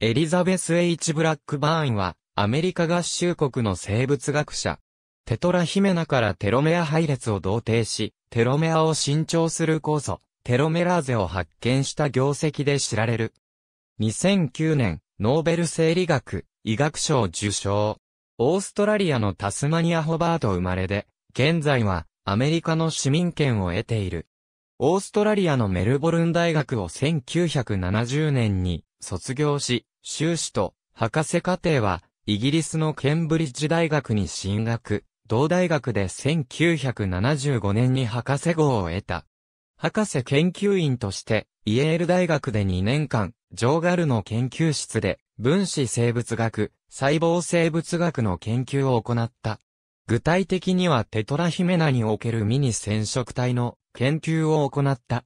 エリザベス・ H・ ブラックバーンは、アメリカ合衆国の生物学者。テトラヒメナからテロメア配列を同定し、テロメアを伸長する酵素、テロメラーゼを発見した業績で知られる。2009年、ノーベル生理学、医学賞受賞。オーストラリアのタスマニアホバート生まれで、現在はアメリカの市民権を得ている。オーストラリアのメルボルン大学を1970年に卒業し、修士と博士課程は、イギリスのケンブリッジ大学に進学、同大学で1975年に博士号を得た。博士研究員として、イエール大学で2年間、ジョーガルの研究室で、分子生物学、細胞生物学の研究を行った。具体的にはテトラヒメナにおけるミニ染色体の研究を行った。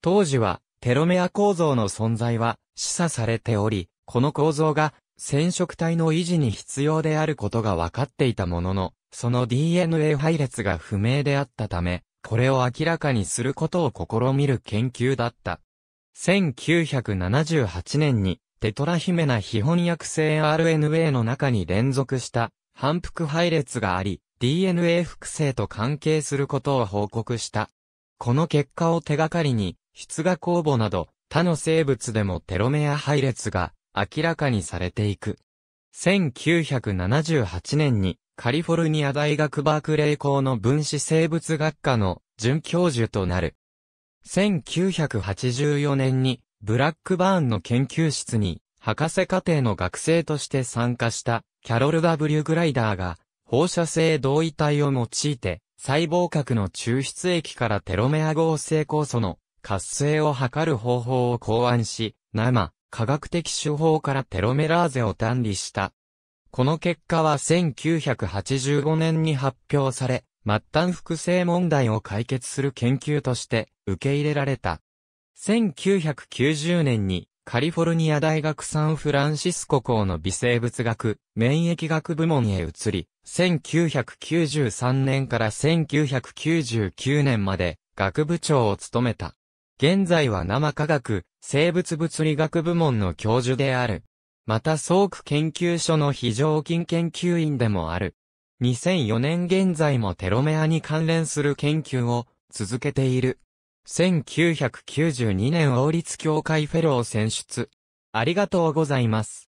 当時は、テロメア構造の存在は、示唆されており、この構造が染色体の維持に必要であることが分かっていたものの、その DNA 配列が不明であったため、これを明らかにすることを試みる研究だった。1978年に、テトラヒメナ非翻訳性 RNA の中に連続した反復配列があり、DNA 複製と関係することを報告した。この結果を手がかりに、出画公募など、他の生物でもテロメア配列が明らかにされていく。1978年にカリフォルニア大学バークレー校の分子生物学科の准教授となる。1984年にブラックバーンの研究室に博士課程の学生として参加したキャロル・ W・ グライダーが放射性同位体を用いて細胞核の抽出液からテロメア合成酵素の活性を図る方法を考案し、生、科学的手法からテロメラーゼを単理した。この結果は1985年に発表され、末端複製問題を解決する研究として受け入れられた。1990年にカリフォルニア大学サンフランシスコ校の微生物学、免疫学部門へ移り、1993年から1999年まで学部長を務めた。現在は生科学、生物物理学部門の教授である。また総区研究所の非常勤研究員でもある。2004年現在もテロメアに関連する研究を続けている。1992年王立協会フェロー選出。ありがとうございます。